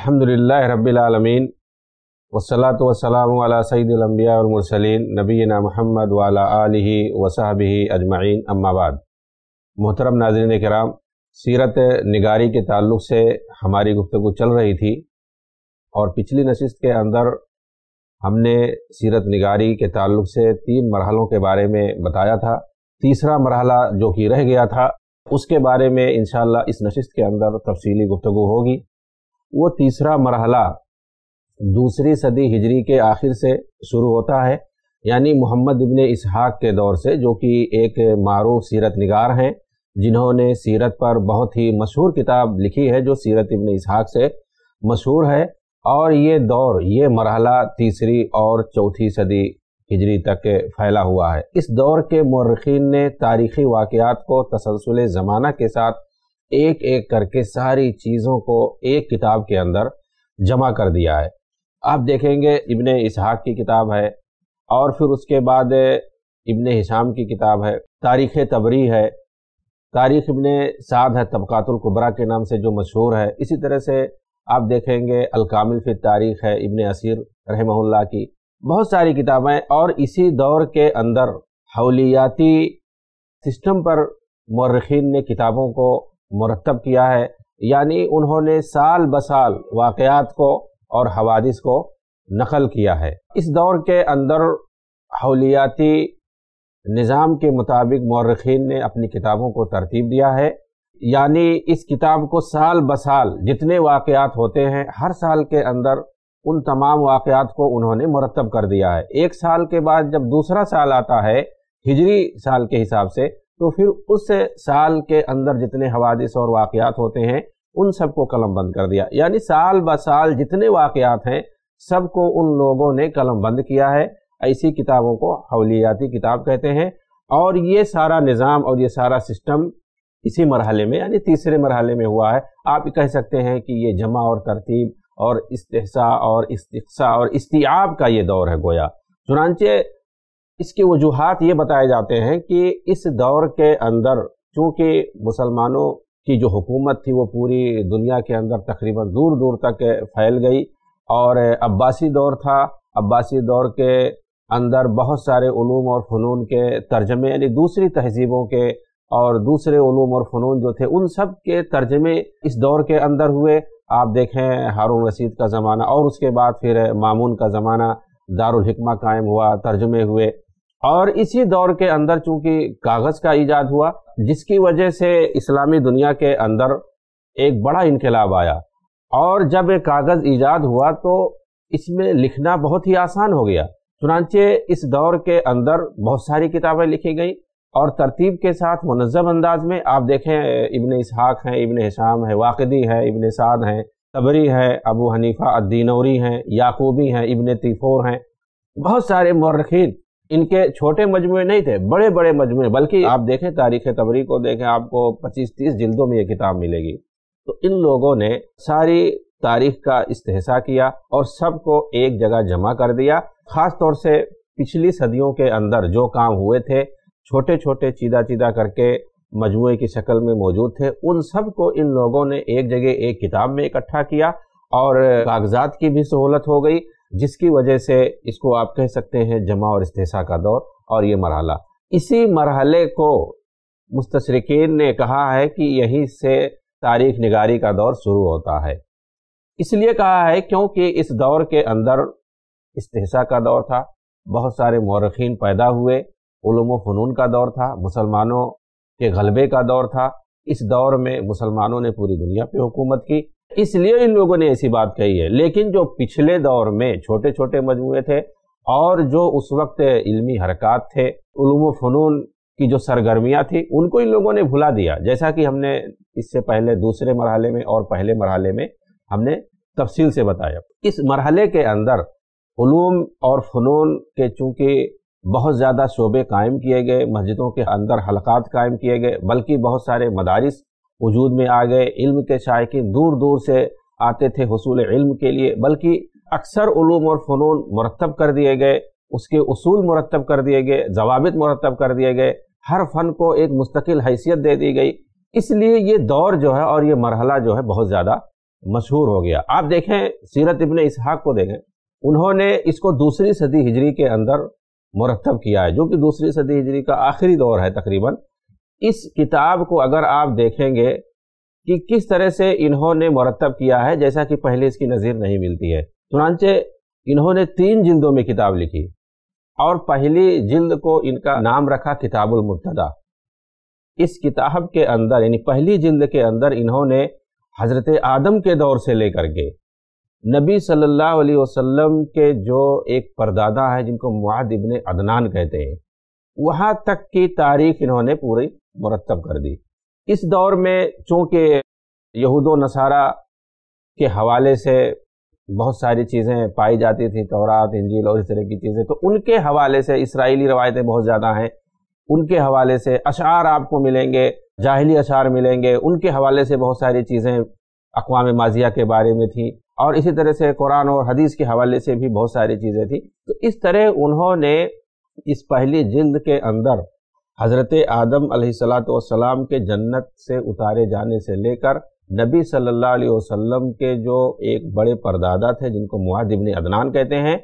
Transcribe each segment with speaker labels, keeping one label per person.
Speaker 1: الحمد للہ رب العالمین و سلاۃ وسلام علیہ سعید المبیاء نبینا محمد ولا علیہ وصحب اجمعین اما بعد محترم ناظرین کرام سیرت نگاری کے تعلق سے ہماری گفتگو چل رہی تھی اور پچھلی نشست کے اندر ہم نے سیرت نگاری کے تعلق سے تین مرحلوں کے بارے میں بتایا تھا تیسرا مرحلہ جو کہ رہ گیا تھا اس کے بارے میں انشاءاللہ اس نشست کے اندر تفصیلی گفتگو ہوگی وہ تیسرا مرحلہ دوسری صدی ہجری کے آخر سے شروع ہوتا ہے یعنی محمد ابن اسحاق کے دور سے جو کہ ایک معروف سیرت نگار ہیں جنہوں نے سیرت پر بہت ہی مشہور کتاب لکھی ہے جو سیرت ابن اسحاق سے مشہور ہے اور یہ دور یہ مرحلہ تیسری اور چوتھی صدی ہجری تک پھیلا ہوا ہے اس دور کے مورخین نے تاریخی واقعات کو تسلسل زمانہ کے ساتھ ایک ایک کر کے ساری چیزوں کو ایک کتاب کے اندر جمع کر دیا ہے آپ دیکھیں گے ابن اسحاق کی کتاب ہے اور پھر اس کے بعد ابن حسام کی کتاب ہے تاریخ تبری ہے تاریخ ابن سعد ہے طبقات القبرا کے نام سے جو مشہور ہے اسی طرح سے آپ دیکھیں گے الکامل فی تاریخ ہے ابن اسیر رحمہ اللہ کی بہت ساری کتابیں اور اسی دور کے اندر حولیاتی سسٹم پر مورخین نے کتابوں کو مرتب کیا ہے یعنی انہوں نے سال بسال واقعات کو اور حوادث کو نقل کیا ہے اس دور کے اندر حولیاتی نظام کے مطابق مورخین نے اپنی کتابوں کو ترتیب دیا ہے یعنی اس کتاب کو سال بسال جتنے واقعات ہوتے ہیں ہر سال کے اندر ان تمام واقعات کو انہوں نے مرتب کر دیا ہے ایک سال کے بعد جب دوسرا سال آتا ہے ہجری سال کے حساب سے تو پھر اس سال کے اندر جتنے حوادث اور واقعات ہوتے ہیں ان سب کو قلم بند کر دیا یعنی سال بہ سال جتنے واقعات ہیں سب کو ان لوگوں نے قلم بند کیا ہے ایسی کتابوں کو حولیاتی کتاب کہتے ہیں اور یہ سارا نظام اور یہ سارا سسٹم اسی مرحلے میں یعنی تیسرے مرحلے میں ہوا ہے آپ کہہ سکتے ہیں کہ یہ جمع اور ترتیب اور استحصہ اور استقصا اور استیاب کا یہ دور ہے گویا چنانچہ اس کی وجوہات یہ بتائے جاتے ہیں کہ اس دور کے اندر چونکہ مسلمانوں کی جو حکومت تھی وہ پوری دنیا کے اندر تقریباً دور دور تک پھیل گئی اور عباسی دور تھا عباسی دور کے اندر بہت سارے علوم اور فنون کے ترجمے یعنی دوسری تہذیبوں کے اور دوسرے علوم اور فنون جو تھے ان سب کے ترجمے اس دور کے اندر ہوئے آپ دیکھیں ہارون رسید کا زمانہ اور اس کے بعد پھر معمون کا زمانہ دارالحکمہ قائم ہوا ترجمے ہوئے اور اسی دور کے اندر چونکہ کاغذ کا ایجاد ہوا جس کی وجہ سے اسلامی دنیا کے اندر ایک بڑا انقلاب آیا اور جب یہ کاغذ ایجاد ہوا تو اس میں لکھنا بہت ہی آسان ہو گیا چنانچہ اس دور کے اندر بہت ساری کتابیں لکھی گئیں اور ترتیب کے ساتھ منظم انداز میں آپ دیکھیں ابن اسحاق ہیں ابن حسام ہیں واقدی ہیں ابن سعد ہیں تبری ہیں ابو حنیفہ الدینوری ہیں یعقوبی ہیں ابن طیفور ہیں بہت سارے مورخین ان کے چھوٹے مجموعے نہیں تھے بڑے بڑے مجموعے بلکہ آپ دیکھیں تاریخ تبری کو دیکھیں آپ کو پچیس تیس جلدوں میں یہ کتاب ملے گی تو ان لوگوں نے ساری تاریخ کا استحصا کیا اور سب کو ایک جگہ جمع کر دیا خاص طور سے پچھلی صدیوں کے اندر جو کام ہوئے تھے چھوٹے چھوٹے چیدہ چیدہ کر کے مجموعے کی شکل میں موجود تھے ان سب کو ان لوگوں نے ایک جگہ ایک کتاب میں اکٹھا کیا اور کاغذات کی بھی سہولت ہو گئی جس کی وجہ سے اس کو آپ کہہ سکتے ہیں جمع اور استحصا کا دور اور یہ مرحلہ اسی مرحلے کو مستشرقین نے کہا ہے کہ یہیں سے تاریخ نگاری کا دور شروع ہوتا ہے اس لیے کہا ہے کیونکہ اس دور کے اندر استحصا کا دور تھا بہت سارے مورخین پیدا ہوئے علوم و فنون کا دور تھا مسلمانوں کے غلبے کا دور تھا اس دور میں مسلمانوں نے پوری دنیا پہ حکومت کی اس لیے ان لوگوں نے ایسی بات کہی ہے لیکن جو پچھلے دور میں چھوٹے چھوٹے مجموعے تھے اور جو اس وقت علمی حرکات تھے علوم و فنون کی جو سرگرمیاں تھیں ان کو ان لوگوں نے بھلا دیا جیسا کہ ہم نے اس سے پہلے دوسرے مرحلے میں اور پہلے مرحلے میں ہم نے تفصیل سے بتایا اس مرحلے کے اندر علوم اور فنون کے چونکہ بہت زیادہ شعبے قائم کیے گئے مسجدوں کے اندر حلقات قائم کیے گئے بلکہ بہت سارے مدارس وجود میں آ گئے علم کے شائقین دور دور سے آتے تھے حصول علم کے لیے بلکہ اکثر علوم اور فنون مرتب کر دیے گئے اس کے اصول مرتب کر دیے گئے ضوابط مرتب کر دیے گئے ہر فن کو ایک مستقل حیثیت دے دی گئی اس لیے یہ دور جو ہے اور یہ مرحلہ جو ہے بہت زیادہ مشہور ہو گیا آپ دیکھیں سیرت ابن اسحاق کو دیکھیں انہوں نے اس کو دوسری صدی ہجری کے اندر مرتب کیا ہے جو کہ دوسری صدی ہجری کا آخری دور ہے تقریباً اس کتاب کو اگر آپ دیکھیں گے کہ کس طرح سے انہوں نے مرتب کیا ہے جیسا کہ پہلے اس کی نظیر نہیں ملتی ہے چنانچہ انہوں نے تین جلدوں میں کتاب لکھی اور پہلی جلد کو ان کا نام رکھا کتاب المبتدا اس کتاب کے اندر یعنی پہلی جلد کے اندر انہوں نے حضرت آدم کے دور سے لے کر کے نبی صلی اللہ علیہ وسلم کے جو ایک پردادا ہے جن کو معاد ابن عدنان کہتے ہیں وہاں تک کی تاریخ انہوں نے پوری مرتب کر دی اس دور میں چونکہ یہود و نصارہ کے حوالے سے بہت ساری چیزیں پائی جاتی تھیں تورات انجیل اور اس طرح کی چیزیں تو ان کے حوالے سے اسرائیلی روایتیں بہت زیادہ ہیں ان کے حوالے سے اشعار آپ کو ملیں گے جاہلی اشعار ملیں گے ان کے حوالے سے بہت ساری چیزیں اقوام ماضیہ کے بارے میں تھیں اور اسی طرح سے قرآن اور حدیث کے حوالے سے بھی بہت ساری چیزیں تھیں تو اس طرح انہوں نے اس پہلی جلد کے اندر حضرت آدم علیہ السلاۃ والسلام کے جنت سے اتارے جانے سے لے کر نبی صلی اللہ علیہ وسلم کے جو ایک بڑے پردادہ تھے جن کو معاد ابن عدنان کہتے ہیں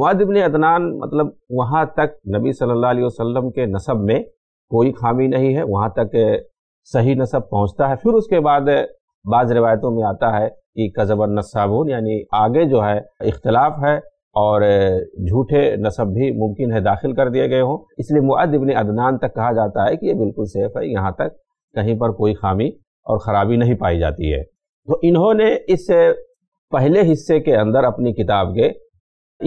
Speaker 1: معاد ابن عدنان مطلب وہاں تک نبی صلی اللہ علیہ وسلم کے نصب میں کوئی خامی نہیں ہے وہاں تک صحیح نصب پہنچتا ہے پھر اس کے بعد بعض روایتوں میں آتا ہے کہ قذب النصابون یعنی آگے جو ہے اختلاف ہے اور جھوٹے نصب بھی ممکن ہے داخل کر دیے گئے ہوں اس لیے ابن عدنان تک کہا جاتا ہے کہ یہ بالکل سیف ہے یہاں تک کہیں پر کوئی خامی اور خرابی نہیں پائی جاتی ہے تو انہوں نے اس پہلے حصے کے اندر اپنی کتاب کے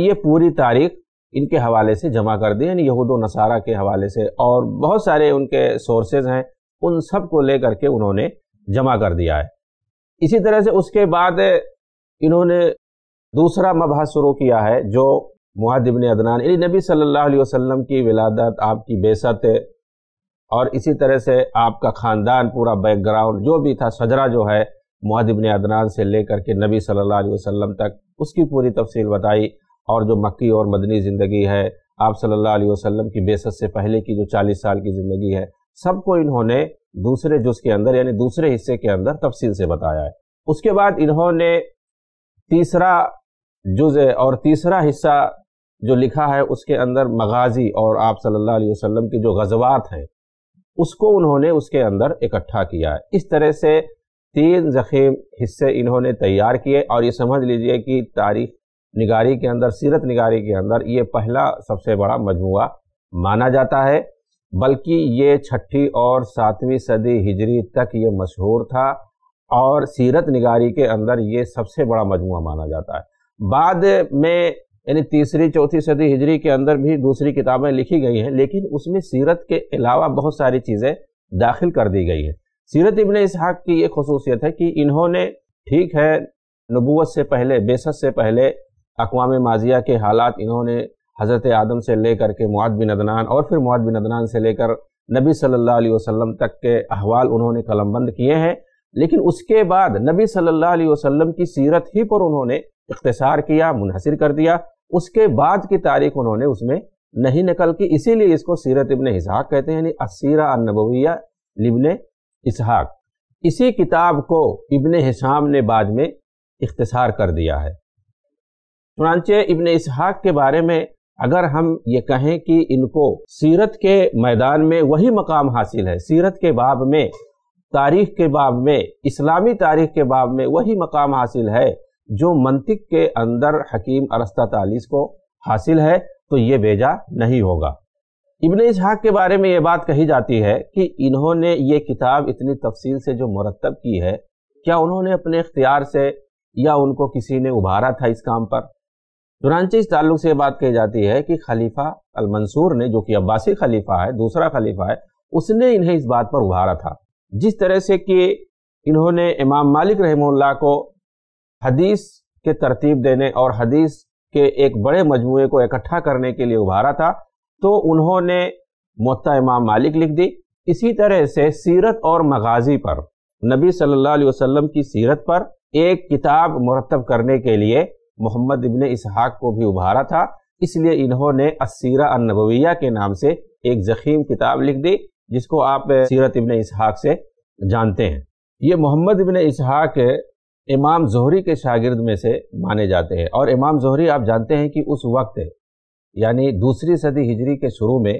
Speaker 1: یہ پوری تاریخ ان کے حوالے سے جمع کر دی یعنی یہود و نصارہ کے حوالے سے اور بہت سارے ان کے سورسز ہیں ان سب کو لے کر کے انہوں نے جمع کر دیا ہے اسی طرح سے اس کے بعد انہوں نے دوسرا مبحث شروع کیا ہے جو ابن عدنان یعنی نبی صلی اللہ علیہ وسلم کی ولادت آپ کی بیست اور اسی طرح سے آپ کا خاندان پورا بیک گراؤنڈ جو بھی تھا سجرا جو ہے ابن عدنان سے لے کر کے نبی صلی اللہ علیہ وسلم تک اس کی پوری تفصیل بتائی اور جو مکی اور مدنی زندگی ہے آپ صلی اللہ علیہ وسلم کی بیست سے پہلے کی جو چالیس سال کی زندگی ہے سب کو انہوں نے دوسرے جز کے اندر یعنی دوسرے حصے کے اندر تفصیل سے بتایا ہے اس کے بعد انہوں نے تیسرا جز اور تیسرا حصہ جو لکھا ہے اس کے اندر مغازی اور آپ صلی اللہ علیہ وسلم کی جو غزوات ہیں اس کو انہوں نے اس کے اندر اکٹھا کیا ہے اس طرح سے تین ضخیم حصے انہوں نے تیار کیے اور یہ سمجھ لیجئے کہ تاریخ نگاری کے اندر سیرت نگاری کے اندر یہ پہلا سب سے بڑا مجموعہ مانا جاتا ہے بلکہ یہ چھٹی اور ساتویں صدی ہجری تک یہ مشہور تھا اور سیرت نگاری کے اندر یہ سب سے بڑا مجموعہ مانا جاتا ہے بعد میں یعنی تیسری چوتھی صدی ہجری کے اندر بھی دوسری کتابیں لکھی گئی ہیں لیکن اس میں سیرت کے علاوہ بہت ساری چیزیں داخل کر دی گئی ہیں سیرت ابن اسحاق کی یہ خصوصیت ہے کہ انہوں نے ٹھیک ہے نبوت سے پہلے بیست سے پہلے اقوام ماضیہ کے حالات انہوں نے حضرت آدم سے لے کر کے بن ادنان اور پھر بن ادنان سے لے کر نبی صلی اللہ علیہ وسلم تک کے احوال انہوں نے قلم بند کیے ہیں لیکن اس کے بعد نبی صلی اللہ علیہ وسلم کی سیرت ہی پر انہوں نے اختصار کیا منحصر کر دیا اس کے بعد کی تاریخ انہوں نے اس میں نہیں نکل کی اسی لیے اس کو سیرت ابن اسحاق کہتے ہیں یعنی اسیرہ النبویہ لبن اسحاق اسی کتاب کو ابن حسام نے بعد میں اختصار کر دیا ہے چنانچہ ابن اسحاق کے بارے میں اگر ہم یہ کہیں کہ ان کو سیرت کے میدان میں وہی مقام حاصل ہے سیرت کے باب میں تاریخ کے باب میں اسلامی تاریخ کے باب میں وہی مقام حاصل ہے جو منطق کے اندر حکیم ارستہ تالیس کو حاصل ہے تو یہ بیجا نہیں ہوگا ابن اسحاق کے بارے میں یہ بات کہی جاتی ہے کہ انہوں نے یہ کتاب اتنی تفصیل سے جو مرتب کی ہے کیا انہوں نے اپنے اختیار سے یا ان کو کسی نے ابھارا تھا اس کام پر چنانچہ اس تعلق سے یہ بات کہی جاتی ہے کہ خلیفہ المنصور نے جو کہ عباسی خلیفہ ہے دوسرا خلیفہ ہے اس نے انہیں اس بات پر ابھارا تھا جس طرح سے کہ انہوں نے امام مالک رحمہ اللہ کو حدیث کے ترتیب دینے اور حدیث کے ایک بڑے مجموعے کو اکٹھا کرنے کے لیے ابھارا تھا تو انہوں نے معتا امام مالک لکھ دی اسی طرح سے سیرت اور مغازی پر نبی صلی اللہ علیہ وسلم کی سیرت پر ایک کتاب مرتب کرنے کے لیے محمد ابن اسحاق کو بھی ابھارا تھا اس لیے انہوں نے اسیرہ النبویہ کے نام سے ایک زخیم کتاب لکھ دی جس کو آپ سیرت ابن اسحاق سے جانتے ہیں یہ محمد ابن اسحاق امام زہری کے شاگرد میں سے مانے جاتے ہیں اور امام زہری آپ جانتے ہیں کہ اس وقت یعنی دوسری صدی ہجری کے شروع میں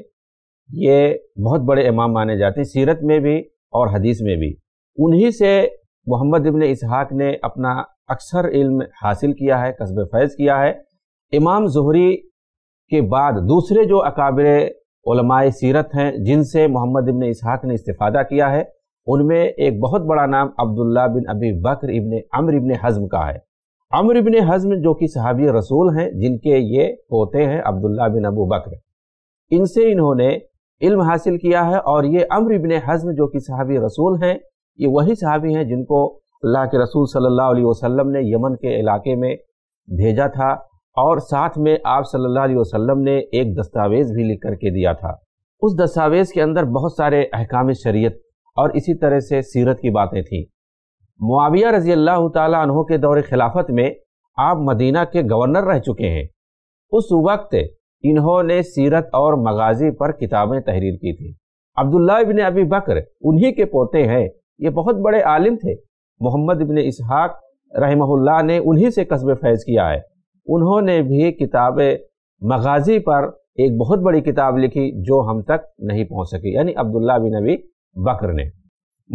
Speaker 1: یہ بہت بڑے امام مانے جاتے ہیں سیرت میں بھی اور حدیث میں بھی انہی سے محمد ابن اسحاق نے اپنا اکثر علم حاصل کیا ہے قصب فیض کیا ہے امام زہری کے بعد دوسرے جو اکابر علماء سیرت ہیں جن سے محمد ابن اسحاق نے استفادہ کیا ہے ان میں ایک بہت بڑا نام عبداللہ بن ابی بکر ابن عمر ابن حضم کا ہے عمر ابن حضم جو کہ صحابی رسول ہیں جن کے یہ پوتے ہیں عبداللہ بن ابو بکر ان سے انہوں نے علم حاصل کیا ہے اور یہ عمر ابن حزم جو کہ صحابی رسول ہیں یہ وہی صحابی ہیں جن کو اللہ کے رسول صلی اللہ علیہ وسلم نے یمن کے علاقے میں بھیجا تھا اور ساتھ میں آپ صلی اللہ علیہ وسلم نے ایک دستاویز بھی لکھ کر کے دیا تھا اس دستاویز کے اندر بہت سارے احکام شریعت اور اسی طرح سے سیرت کی باتیں تھیں معاویہ رضی اللہ تعالیٰ عنہ کے دور خلافت میں آپ مدینہ کے گورنر رہ چکے ہیں اس وقت انہوں نے سیرت اور مغازی پر کتابیں تحریر کی تھیں عبداللہ ابن ابی بکر انہی کے پوتے ہیں یہ بہت بڑے عالم تھے محمد ابن اسحاق رحمہ اللہ نے انہی سے قصب فیض کیا ہے انہوں نے بھی کتاب مغازی پر ایک بہت بڑی کتاب لکھی جو ہم تک نہیں پہنچ سکی یعنی عبداللہ بن نبی بکر نے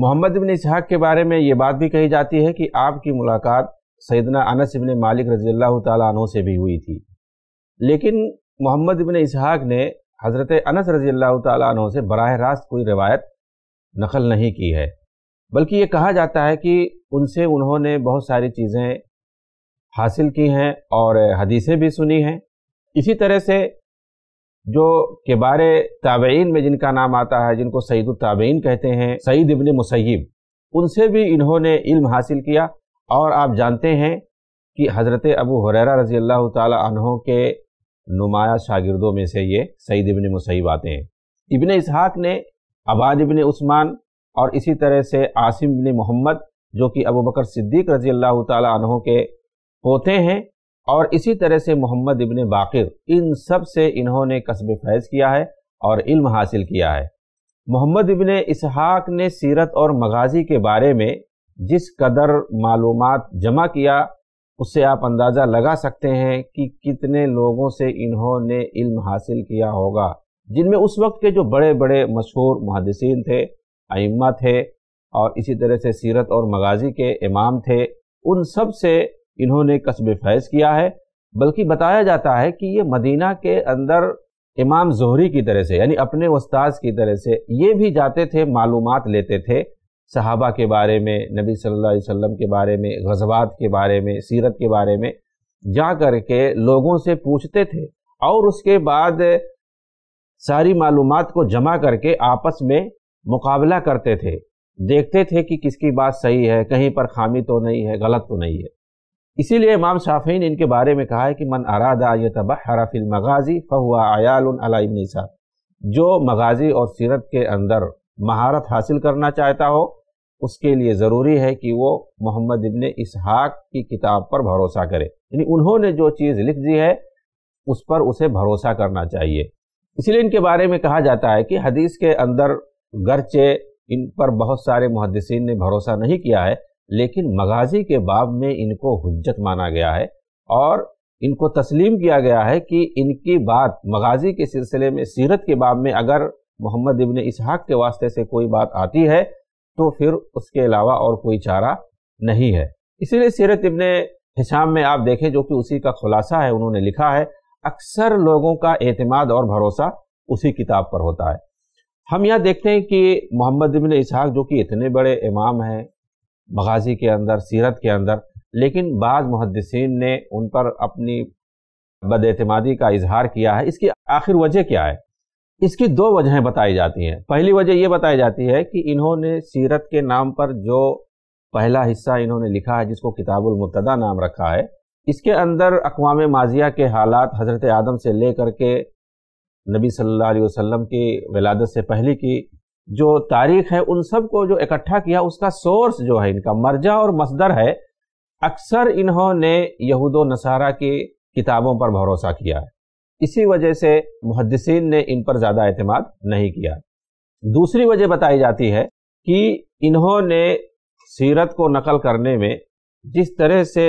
Speaker 1: محمد ابن اسحاق کے بارے میں یہ بات بھی کہی جاتی ہے کہ آپ کی ملاقات سیدنا انس ابن مالک رضی اللہ تعالیٰ عنہ سے بھی ہوئی تھی لیکن محمد ابن اسحاق نے حضرت انس رضی اللہ تعالیٰ عنہ سے براہ راست کوئی روایت نقل نہیں کی ہے بلکہ یہ کہا جاتا ہے کہ ان سے انہوں نے بہت ساری چیزیں حاصل کی ہیں اور حدیثیں بھی سنی ہیں اسی طرح سے جو کبار تابعین میں جن کا نام آتا ہے جن کو سعید التابعین کہتے ہیں سعید ابن مسیب ان سے بھی انہوں نے علم حاصل کیا اور آپ جانتے ہیں کہ حضرت ابو حریرہ رضی اللہ تعالیٰ عنہ کے نمایاں شاگردوں میں سے یہ سعید ابن مسیب آتے ہیں ابن اسحاق نے عباد ابن عثمان اور اسی طرح سے عاصم بن محمد جو کہ ابو بکر صدیق رضی اللہ تعالیٰ عنہ کے پوتے ہیں اور اسی طرح سے محمد ابن باقر ان سب سے انہوں نے قصب فیض کیا ہے اور علم حاصل کیا ہے محمد ابن اسحاق نے سیرت اور مغازی کے بارے میں جس قدر معلومات جمع کیا اس سے آپ اندازہ لگا سکتے ہیں کہ کتنے لوگوں سے انہوں نے علم حاصل کیا ہوگا جن میں اس وقت کے جو بڑے بڑے مشہور محدثین تھے ائمہ تھے اور اسی طرح سے سیرت اور مغازی کے امام تھے ان سب سے انہوں نے قصب فیض کیا ہے بلکہ بتایا جاتا ہے کہ یہ مدینہ کے اندر امام زہری کی طرح سے یعنی اپنے استاذ کی طرح سے یہ بھی جاتے تھے معلومات لیتے تھے صحابہ کے بارے میں نبی صلی اللہ علیہ وسلم کے بارے میں غزوات کے بارے میں سیرت کے بارے میں جا کر کے لوگوں سے پوچھتے تھے اور اس کے بعد ساری معلومات کو جمع کر کے آپس میں مقابلہ کرتے تھے دیکھتے تھے کہ کس کی بات صحیح ہے کہیں پر خامی تو نہیں ہے غلط تو نہیں ہے اسی لیے امام شافی نے ان کے بارے میں کہا ہے کہ من ارادہ یہ تباہ حرف المغازی عیال ایال جو مغازی اور سیرت کے اندر مہارت حاصل کرنا چاہتا ہو اس کے لیے ضروری ہے کہ وہ محمد ابن اسحاق کی کتاب پر بھروسہ کرے یعنی انہوں نے جو چیز لکھ دی ہے اس پر اسے بھروسہ کرنا چاہیے اسی لیے ان کے بارے میں کہا جاتا ہے کہ حدیث کے اندر گرچہ ان پر بہت سارے محدثین نے بھروسہ نہیں کیا ہے لیکن مغازی کے باب میں ان کو حجت مانا گیا ہے اور ان کو تسلیم کیا گیا ہے کہ ان کی بات مغازی کے سلسلے میں سیرت کے باب میں اگر محمد ابن اسحاق کے واسطے سے کوئی بات آتی ہے تو پھر اس کے علاوہ اور کوئی چارہ نہیں ہے اسی لیے سیرت ابن حشام میں آپ دیکھیں جو کہ اسی کا خلاصہ ہے انہوں نے لکھا ہے اکثر لوگوں کا اعتماد اور بھروسہ اسی کتاب پر ہوتا ہے ہم یہاں دیکھتے ہیں کہ محمد ابن اسحاق جو کہ اتنے بڑے امام ہیں بغازی کے اندر سیرت کے اندر لیکن بعض محدثین نے ان پر اپنی بد اعتمادی کا اظہار کیا ہے اس کی آخر وجہ کیا ہے اس کی دو وجہیں بتائی جاتی ہیں پہلی وجہ یہ بتائی جاتی ہے کہ انہوں نے سیرت کے نام پر جو پہلا حصہ انہوں نے لکھا ہے جس کو کتاب المتدہ نام رکھا ہے اس کے اندر اقوام ماضیہ کے حالات حضرت آدم سے لے کر کے نبی صلی اللہ علیہ وسلم کی ولادت سے پہلے کی جو تاریخ ہے ان سب کو جو اکٹھا کیا اس کا سورس جو ہے ان کا مرجع اور مصدر ہے اکثر انہوں نے یہود و نصارہ کی کتابوں پر بھروسہ کیا ہے اسی وجہ سے محدثین نے ان پر زیادہ اعتماد نہیں کیا دوسری وجہ بتائی جاتی ہے کہ انہوں نے سیرت کو نقل کرنے میں جس طرح سے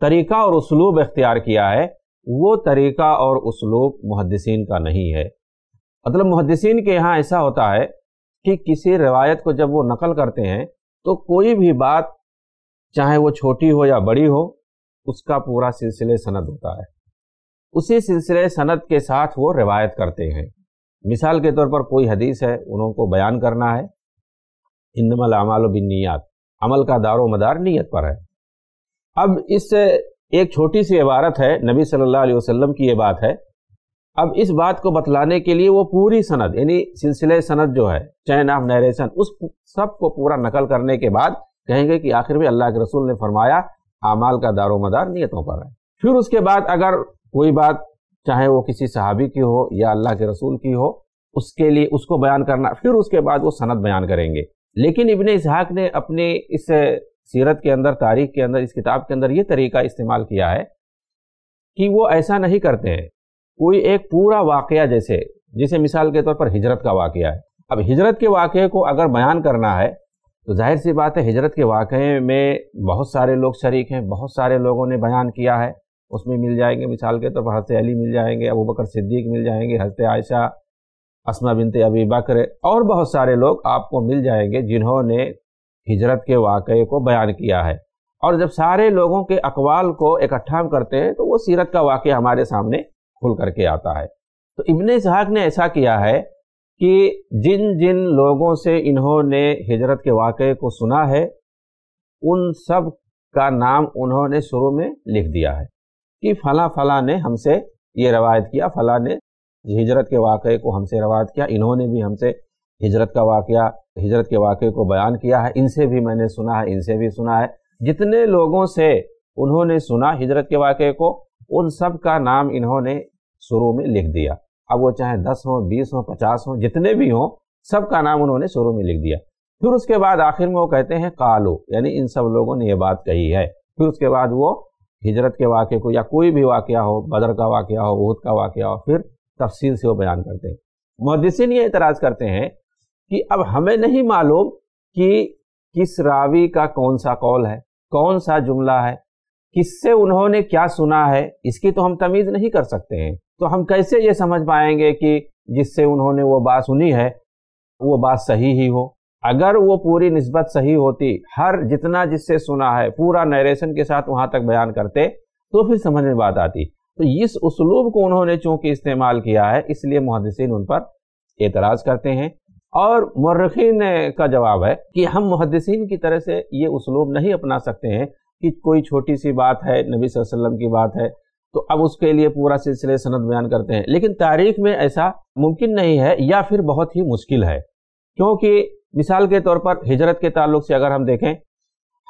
Speaker 1: طریقہ اور اسلوب اختیار کیا ہے وہ طریقہ اور اسلوب محدثین کا نہیں ہے مطلب محدثین کے یہاں ایسا ہوتا ہے کہ کسی روایت کو جب وہ نقل کرتے ہیں تو کوئی بھی بات چاہے وہ چھوٹی ہو یا بڑی ہو اس کا پورا سلسلے سند ہوتا ہے اسی سلسلے سند کے ساتھ وہ روایت کرتے ہیں مثال کے طور پر کوئی حدیث ہے انہوں کو بیان کرنا ہے انملعمال و بن نیات عمل کا دار و مدار نیت پر ہے اب اس ایک چھوٹی سی عبارت ہے نبی صلی اللہ علیہ وسلم کی یہ بات ہے اب اس بات کو بتلانے کے لیے وہ پوری سند یعنی سند جو ہے چین آف اس سب کو پورا نقل کرنے کے بعد کہیں گے کہ آخر میں اللہ کے رسول نے فرمایا اعمال کا دار و مدار نیتوں پر ہے پھر اس کے بعد اگر کوئی بات چاہے وہ کسی صحابی کی ہو یا اللہ کے رسول کی ہو اس کے لیے اس کو بیان کرنا پھر اس کے بعد وہ سند بیان کریں گے لیکن ابن اسحاق نے اپنی اس سیرت کے اندر تاریخ کے اندر اس کتاب کے اندر یہ طریقہ استعمال کیا ہے کہ وہ ایسا نہیں کرتے ہیں کوئی ایک پورا واقعہ جیسے جیسے مثال کے طور پر ہجرت کا واقعہ ہے اب ہجرت کے واقعے کو اگر بیان کرنا ہے تو ظاہر سی بات ہے ہجرت کے واقعے میں بہت سارے لوگ شریک ہیں بہت سارے لوگوں نے بیان کیا ہے اس میں مل جائیں گے مثال کے طور پر حضرت علی مل جائیں گے ابو بکر صدیق مل جائیں گے حضرت عائشہ اسما بنت ابی بکر اور بہت سارے لوگ آپ کو مل جائیں گے جنہوں نے ہجرت کے واقعے کو بیان کیا ہے اور جب سارے لوگوں کے اقوال کو اکٹھا کرتے ہیں تو وہ سیرت کا واقعہ ہمارے سامنے کھل کر کے آتا ہے تو ابن اسحاق نے ایسا کیا ہے کہ جن جن لوگوں سے انہوں نے ہجرت کے واقعے کو سنا ہے ان سب کا نام انہوں نے شروع میں لکھ دیا ہے کہ فلاں فلاں نے ہم سے یہ روایت کیا فلاں نے ہجرت کے واقعے کو ہم سے روایت کیا انہوں نے بھی ہم سے ہجرت کا واقعہ ہجرت کے واقعے کو بیان کیا ہے ان سے بھی میں نے سنا ہے ان سے بھی سنا ہے جتنے لوگوں سے انہوں نے سنا ہجرت کے واقعے کو ان سب کا نام انہوں نے شروع میں لکھ دیا اب وہ چاہے دس ہوں بیس ہوں پچاس ہوں جتنے بھی ہوں سب کا نام انہوں نے شروع میں لکھ دیا پھر اس کے بعد آخر میں وہ کہتے ہیں کالو یعنی ان سب لوگوں نے یہ بات کہی ہے پھر اس کے بعد وہ ہجرت کے واقعے کو یا کوئی بھی واقعہ ہو بدر کا واقعہ ہو عہد کا واقعہ ہو پھر تفصیل سے وہ بیان کرتے ہیں محدثین یہ اعتراض کرتے ہیں کہ اب ہمیں نہیں معلوم کہ کس راوی کا کون سا قول ہے کون سا جملہ ہے کس سے انہوں نے کیا سنا ہے اس کی تو ہم تمیز نہیں کر سکتے ہیں تو ہم کیسے یہ سمجھ پائیں گے کہ جس سے انہوں نے وہ بات سنی ہے وہ بات صحیح ہی ہو اگر وہ پوری نسبت صحیح ہوتی ہر جتنا جس سے سنا ہے پورا نیریشن کے ساتھ وہاں تک بیان کرتے تو پھر سمجھ میں بات آتی تو اس اسلوب کو انہوں نے چونکہ استعمال کیا ہے اس لیے محدثین ان پر اعتراض کرتے ہیں اور مرخین کا جواب ہے کہ ہم محدثین کی طرح سے یہ اسلوب نہیں اپنا سکتے ہیں کہ کوئی چھوٹی سی بات ہے نبی صلی اللہ علیہ وسلم کی بات ہے تو اب اس کے لیے پورا سلسلے سند بیان کرتے ہیں لیکن تاریخ میں ایسا ممکن نہیں ہے یا پھر بہت ہی مشکل ہے کیونکہ مثال کے طور پر ہجرت کے تعلق سے اگر ہم دیکھیں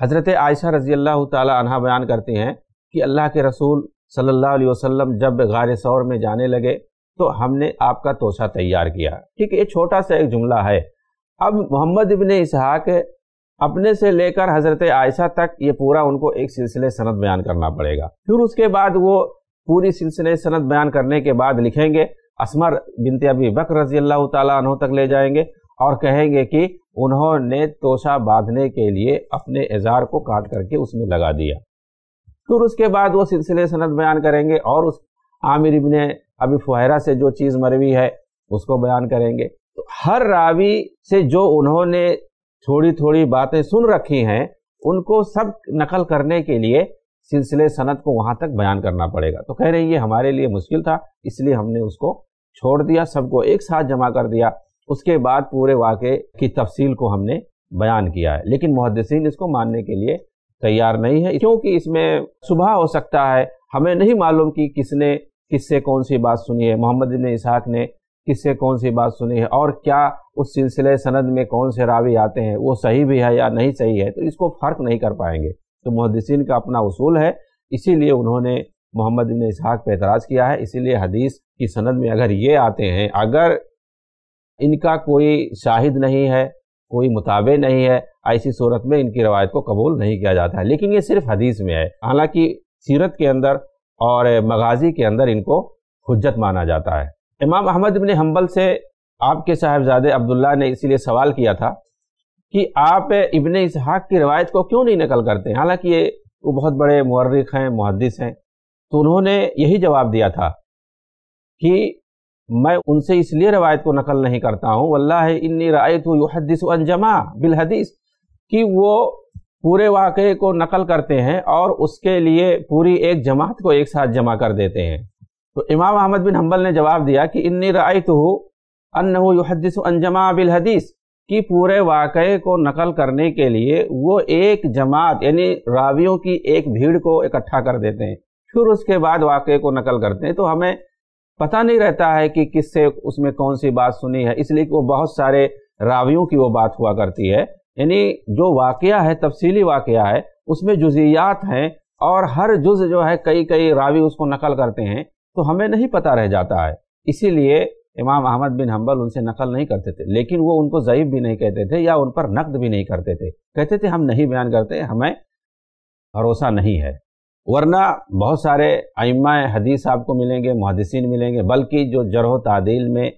Speaker 1: حضرت عائشہ رضی اللہ تعالیٰ عنہ بیان کرتے ہیں کہ اللہ کے رسول صلی اللہ علیہ وسلم جب غار سور میں جانے لگے تو ہم نے آپ کا توسہ تیار کیا ٹھیک یہ چھوٹا سا ایک جملہ ہے اب محمد ابن اسحاق اپنے سے لے کر حضرت عائشہ تک یہ پورا ان کو ایک سلسلے سند بیان کرنا پڑے گا پھر اس کے بعد وہ پوری سلسلے سند بیان کرنے کے بعد لکھیں گے اسمر بنت ابی بکر رضی اللہ تعالیٰ انہوں تک لے جائیں گے اور کہیں گے کہ انہوں نے توسہ باندھنے کے لیے اپنے اظہار کو کاٹ کر کے اس میں لگا دیا پھر اس کے بعد وہ سلسلے سند بیان کریں گے اور اس عامر ابن ابی فہرہ سے جو چیز مروی ہے اس کو بیان کریں گے تو ہر راوی سے جو انہوں نے تھوڑی تھوڑی باتیں سن رکھی ہیں ان کو سب نقل کرنے کے لیے سلسلے صنعت کو وہاں تک بیان کرنا پڑے گا تو کہہ رہے ہیں یہ ہمارے لیے مشکل تھا اس لیے ہم نے اس کو چھوڑ دیا سب کو ایک ساتھ جمع کر دیا اس کے بعد پورے واقعے کی تفصیل کو ہم نے بیان کیا ہے لیکن محدثین اس کو ماننے کے لیے تیار نہیں ہے کیونکہ اس میں صبح ہو سکتا ہے ہمیں نہیں معلوم کہ کس نے کس سے کون سی بات سنی ہے محمد بن اسحاق نے کس سے کون سی بات سنی ہے اور کیا اس سلسلے سند میں کون سے راوی آتے ہیں وہ صحیح بھی ہے یا نہیں صحیح ہے تو اس کو فرق نہیں کر پائیں گے تو محدثین کا اپنا اصول ہے اسی لیے انہوں نے محمد بن اسحاق پہ اعتراض کیا ہے اسی لیے حدیث کی سند میں اگر یہ آتے ہیں اگر ان کا کوئی شاہد نہیں ہے کوئی مطابع نہیں ہے ایسی صورت میں ان کی روایت کو قبول نہیں کیا جاتا ہے لیکن یہ صرف حدیث میں ہے حالانکہ سیرت کے اندر اور مغازی کے اندر ان کو حجت مانا جاتا ہے امام احمد بن حنبل سے آپ کے عبداللہ نے سوال کیا تھا کہ آپ ابن اسحاق کی روایت کو کیوں نہیں نقل کرتے ہیں حالانکہ وہ بہت بڑے مورخ ہیں محدث ہیں تو انہوں نے یہی جواب دیا تھا کہ میں ان سے اس لیے روایت کو نقل نہیں کرتا ہوں اللہ ہے اتنی یحدث انجما بالحدیث کہ وہ پورے واقعے کو نقل کرتے ہیں اور اس کے لیے پوری ایک جماعت کو ایک ساتھ جمع کر دیتے ہیں تو امام احمد بن حنبل نے جواب دیا کہ انی رائے تو ان حدیث انجما بالحدیث کی پورے واقعے کو نقل کرنے کے لیے وہ ایک جماعت یعنی راویوں کی ایک بھیڑ کو اکٹھا کر دیتے ہیں پھر اس کے بعد واقعے کو نقل کرتے ہیں تو ہمیں پتہ نہیں رہتا ہے کہ کس سے اس میں کون سی بات سنی ہے اس لیے کہ وہ بہت سارے راویوں کی وہ بات ہوا کرتی ہے یعنی جو واقعہ ہے تفصیلی واقعہ ہے اس میں جزیات ہیں اور ہر جز جو ہے کئی کئی راوی اس کو نقل کرتے ہیں تو ہمیں نہیں پتہ رہ جاتا ہے اسی لیے امام احمد بن حنبل ان سے نقل نہیں کرتے تھے لیکن وہ ان کو ضعیف بھی نہیں کہتے تھے یا ان پر نقد بھی نہیں کرتے تھے کہتے تھے ہم نہیں بیان کرتے ہمیں بھروسہ نہیں ہے ورنہ بہت سارے ائمہ حدیث آپ کو ملیں گے محدثین ملیں گے بلکہ جو جرح و تعدیل میں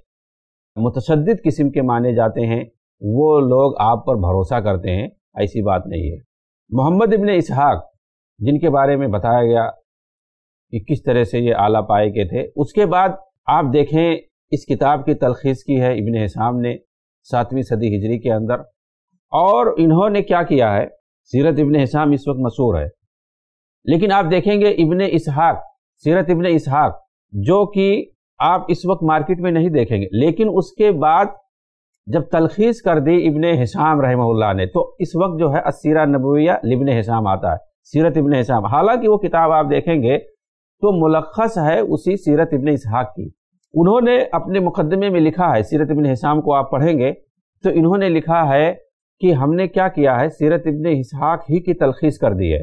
Speaker 1: متشدد قسم کے مانے جاتے ہیں وہ لوگ آپ پر بھروسہ کرتے ہیں ایسی بات نہیں ہے محمد ابن اسحاق جن کے بارے میں بتایا گیا کہ کس طرح سے یہ آلہ پائے کے تھے اس کے بعد آپ دیکھیں اس کتاب کی تلخیص کی ہے ابن حسام نے ساتویں صدی ہجری کے اندر اور انہوں نے کیا کیا ہے سیرت ابن حسام اس وقت مشہور ہے لیکن آپ دیکھیں گے ابن اسحاق سیرت ابن اسحاق جو کہ آپ اس وقت مارکیٹ میں نہیں دیکھیں گے لیکن اس کے بعد جب تلخیص کر دی ابن حسام رحمہ اللہ نے تو اس وقت جو ہے اسیرہ نبویہ لبن حسام آتا ہے سیرت ابن حسام حالانکہ وہ کتاب آپ دیکھیں گے تو ملخص ہے اسی سیرت ابن اسحاق کی انہوں نے اپنے مقدمے میں لکھا ہے سیرت ابن حسام کو آپ پڑھیں گے تو انہوں نے لکھا ہے کہ ہم نے کیا کیا ہے سیرت ابن اسحاق ہی کی تلخیص کر دی ہے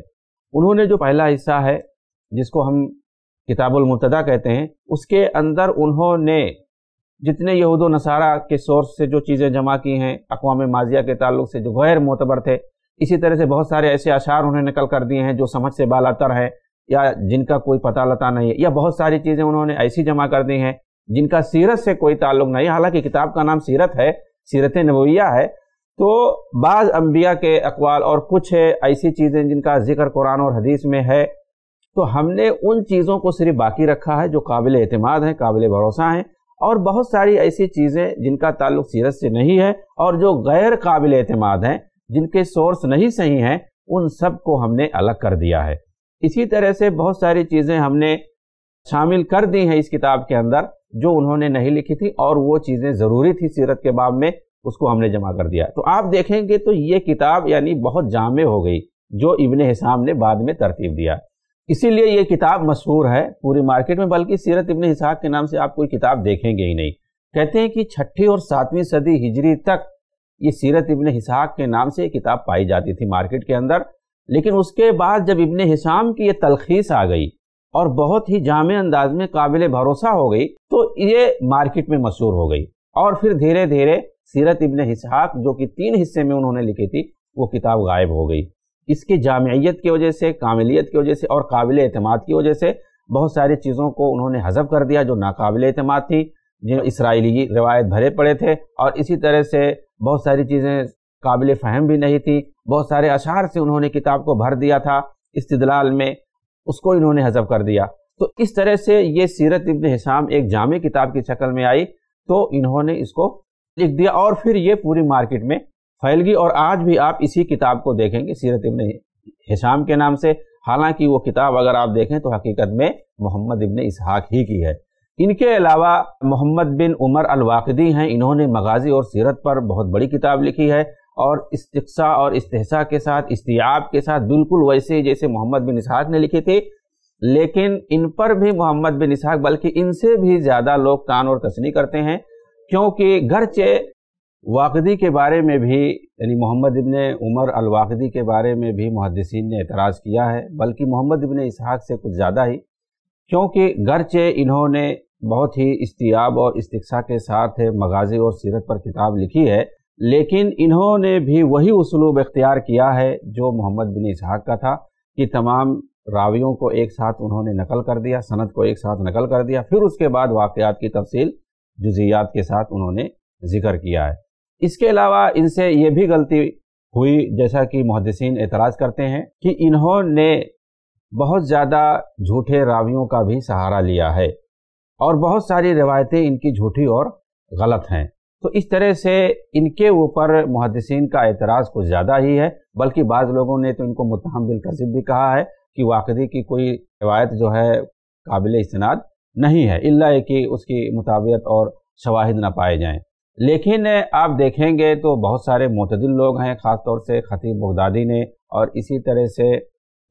Speaker 1: انہوں نے جو پہلا حصہ ہے جس کو ہم کتاب المتدہ کہتے ہیں اس کے اندر انہوں نے جتنے یہود و نصارہ کے سورس سے جو چیزیں جمع کی ہیں اقوام ماضیہ کے تعلق سے جو غیر معتبر تھے اسی طرح سے بہت سارے ایسے اشعار انہوں نے نقل کر دیے ہیں جو سمجھ سے بالاتر ہے یا جن کا کوئی پتہ لتا نہیں ہے یا بہت ساری چیزیں انہوں نے ایسی جمع کر دی ہیں جن کا سیرت سے کوئی تعلق نہیں ہے حالانکہ کتاب کا نام سیرت ہے سیرت نبویہ ہے تو بعض انبیاء کے اقوال اور کچھ ایسی چیزیں جن کا ذکر قرآن اور حدیث میں ہے تو ہم نے ان چیزوں کو صرف باقی رکھا ہے جو قابل اعتماد ہیں قابل بھروسہ ہیں اور بہت ساری ایسی چیزیں جن کا تعلق سیرت سے نہیں ہے اور جو غیر قابل اعتماد ہیں جن کے سورس نہیں صحیح ہیں ان سب کو ہم نے الگ کر دیا ہے اسی طرح سے بہت ساری چیزیں ہم نے شامل کر دی ہیں اس کتاب کے اندر جو انہوں نے نہیں لکھی تھی اور وہ چیزیں ضروری تھی سیرت کے باب میں اس کو ہم نے جمع کر دیا تو آپ دیکھیں گے تو یہ کتاب یعنی بہت جامع ہو گئی جو ابن حسام نے بعد میں ترتیب دیا اسی لیے یہ کتاب مشہور ہے پوری مارکیٹ میں بلکہ سیرت ابن حساب کے نام سے آپ کوئی کتاب دیکھیں گے ہی نہیں کہتے ہیں کہ چھٹی اور ساتویں صدی ہجری تک یہ سیرت ابن حساب کے نام سے یہ کتاب پائی جاتی تھی مارکیٹ کے اندر لیکن اس کے بعد جب ابن حسام کی یہ تلخیص آ گئی اور بہت ہی جامع انداز میں قابل بھروسہ ہو گئی تو یہ مارکیٹ میں مشہور ہو گئی اور پھر دھیرے دھیرے سیرت ابن احاق جو کہ تین حصے میں انہوں نے لکھی تھی وہ کتاب غائب ہو گئی اس کی جامعیت کی وجہ سے کاملیت کی وجہ سے اور قابل اعتماد کی وجہ سے بہت ساری چیزوں کو انہوں نے حذف کر دیا جو ناقابل اعتماد تھیں جن اسرائیلی روایت بھرے پڑے تھے اور اسی طرح سے بہت ساری چیزیں قابل فہم بھی نہیں تھیں بہت سارے اشعار سے انہوں نے کتاب کو بھر دیا تھا استدلال میں اس کو انہوں نے حذف کر دیا تو اس طرح سے یہ سیرت ابن حسام ایک جامع کتاب کی شکل میں آئی تو انہوں نے اس کو لکھ دیا اور پھر یہ پوری مارکیٹ میں پھیل گی اور آج بھی آپ اسی کتاب کو دیکھیں گے سیرت ابن حشام کے نام سے حالانکہ وہ کتاب اگر آپ دیکھیں تو حقیقت میں محمد ابن اسحاق ہی کی ہے ان کے علاوہ محمد بن عمر الواقدی ہیں انہوں نے مغازی اور سیرت پر بہت بڑی کتاب لکھی ہے اور استقصا اور استحصا کے ساتھ استیاب کے ساتھ بالکل ویسے جیسے محمد بن اسحاق نے لکھی تھی لیکن ان پر بھی محمد بن اسحاق بلکہ ان سے بھی زیادہ لوگ تان اور تسنی کرتے ہیں کیونکہ گھرچے واقدی کے بارے میں بھی یعنی محمد ابن عمر الواقدی کے بارے میں بھی محدثین نے اعتراض کیا ہے بلکہ محمد ابن اسحاق سے کچھ زیادہ ہی کیونکہ گرچہ انہوں نے بہت ہی استیاب اور استقصا کے ساتھ مغازی اور سیرت پر کتاب لکھی ہے لیکن انہوں نے بھی وہی اسلوب اختیار کیا ہے جو محمد بن اسحاق کا تھا کہ تمام راویوں کو ایک ساتھ انہوں نے نقل کر دیا سند کو ایک ساتھ نقل کر دیا پھر اس کے بعد واقعات کی تفصیل جزیات کے ساتھ انہوں نے ذکر کیا ہے اس کے علاوہ ان سے یہ بھی غلطی ہوئی جیسا کہ محدثین اعتراض کرتے ہیں کہ انہوں نے بہت زیادہ جھوٹے راویوں کا بھی سہارا لیا ہے اور بہت ساری روایتیں ان کی جھوٹی اور غلط ہیں تو اس طرح سے ان کے اوپر محدثین کا اعتراض کچھ زیادہ ہی ہے بلکہ بعض لوگوں نے تو ان کو متحم بالکذب بھی کہا ہے کہ واقعی کی کوئی روایت جو ہے قابل استناد نہیں ہے اللہ کہ اس کی مطابقت اور شواہد نہ پائے جائیں لیکن آپ دیکھیں گے تو بہت سارے معتدل لوگ ہیں خاص طور سے خطیب بغدادی نے اور اسی طرح سے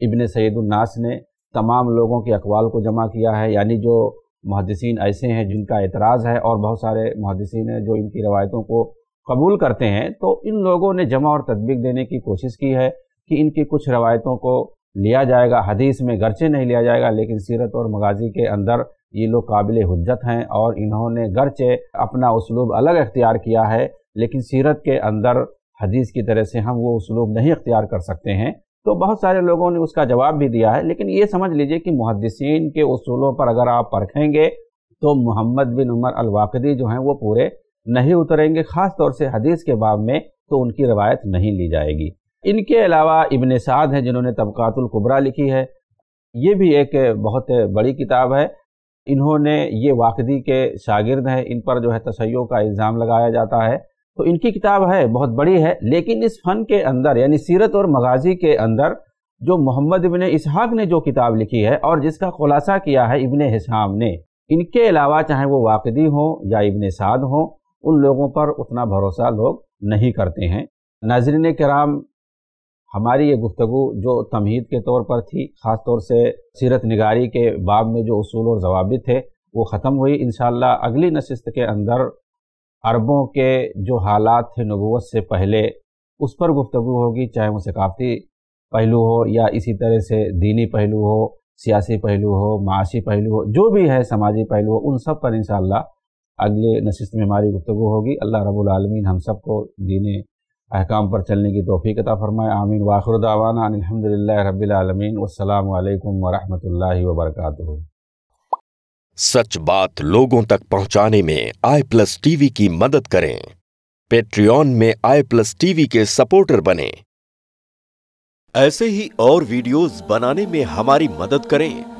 Speaker 1: ابن سید الناس نے تمام لوگوں کی اقوال کو جمع کیا ہے یعنی جو محدثین ایسے ہیں جن کا اعتراض ہے اور بہت سارے محدثین ہیں جو ان کی روایتوں کو قبول کرتے ہیں تو ان لوگوں نے جمع اور تطبیق دینے کی کوشش کی ہے کہ ان کی کچھ روایتوں کو لیا جائے گا حدیث میں گرچے نہیں لیا جائے گا لیکن سیرت اور مغازی کے اندر یہ لوگ قابل حجت ہیں اور انہوں نے گرچہ اپنا اسلوب الگ اختیار کیا ہے لیکن سیرت کے اندر حدیث کی طرح سے ہم وہ اسلوب نہیں اختیار کر سکتے ہیں تو بہت سارے لوگوں نے اس کا جواب بھی دیا ہے لیکن یہ سمجھ لیجئے کہ محدثین کے اصولوں پر اگر آپ پرکھیں گے تو محمد بن عمر الواقدی جو ہیں وہ پورے نہیں اتریں گے خاص طور سے حدیث کے باب میں تو ان کی روایت نہیں لی جائے گی ان کے علاوہ ابن سعد ہیں جنہوں نے طبقات القبرہ لکھی ہے یہ بھی ایک بہت بڑی کتاب ہے انہوں نے یہ واقعی کے شاگرد ہیں ان پر جو ہے تسوں کا الزام لگایا جاتا ہے تو ان کی کتاب ہے بہت بڑی ہے لیکن اس فن کے اندر یعنی سیرت اور مغازی کے اندر جو محمد ابن اسحاق نے جو کتاب لکھی ہے اور جس کا خلاصہ کیا ہے ابن حسام نے ان کے علاوہ چاہے وہ واقعی ہوں یا ابن سعد ہوں ان لوگوں پر اتنا بھروسہ لوگ نہیں کرتے ہیں ناظرین کرام ہماری یہ گفتگو جو تمہید کے طور پر تھی خاص طور سے سیرت نگاری کے باب میں جو اصول اور ضوابط تھے وہ ختم ہوئی انشاءاللہ اگلی نشست کے اندر عربوں کے جو حالات تھے نبوت سے پہلے اس پر گفتگو ہوگی چاہے وہ ثقافتی پہلو ہو یا اسی طرح سے دینی پہلو ہو سیاسی پہلو ہو معاشی پہلو ہو جو بھی ہے سماجی پہلو ہو ان سب پر انشاءاللہ اگلے نشست میں ہماری گفتگو ہوگی اللہ رب العالمین ہم سب کو دینیں احکام پر چلنے کی توفیق عطا فرمائے آمین دعوانا ان الحمدللہ رب العالمین والسلام علیکم ورحمت اللہ وبرکاتہ سچ بات لوگوں تک پہنچانے میں آئی پلس ٹی وی کی مدد کریں پیٹریون میں آئی پلس ٹی وی کے سپورٹر بنیں ایسے ہی اور ویڈیوز بنانے میں ہماری مدد کریں